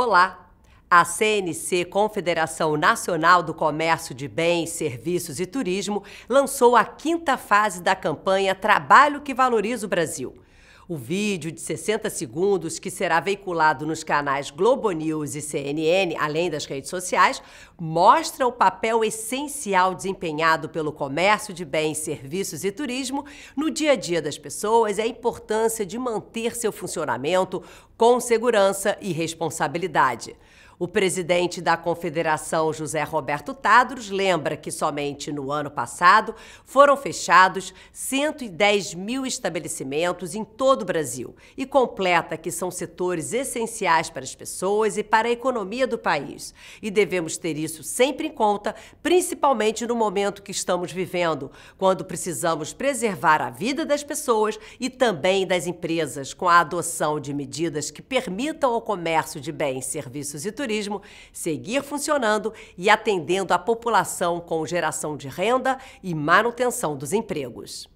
Olá! A CNC, Confederação Nacional do Comércio de Bens, Serviços e Turismo, lançou a quinta fase da campanha Trabalho que Valoriza o Brasil. O vídeo de 60 segundos, que será veiculado nos canais Globo News e CNN, além das redes sociais, mostra o papel essencial desempenhado pelo comércio de bens, serviços e turismo no dia a dia das pessoas e a importância de manter seu funcionamento com segurança e responsabilidade. O presidente da Confederação, José Roberto Tadros, lembra que somente no ano passado foram fechados 110 mil estabelecimentos em todo o Brasil e completa que são setores essenciais para as pessoas e para a economia do país. E devemos ter isso sempre em conta, principalmente no momento que estamos vivendo, quando precisamos preservar a vida das pessoas e também das empresas com a adoção de medidas que permitam ao comércio de bens, serviços e turismo turismo seguir funcionando e atendendo a população com geração de renda e manutenção dos empregos.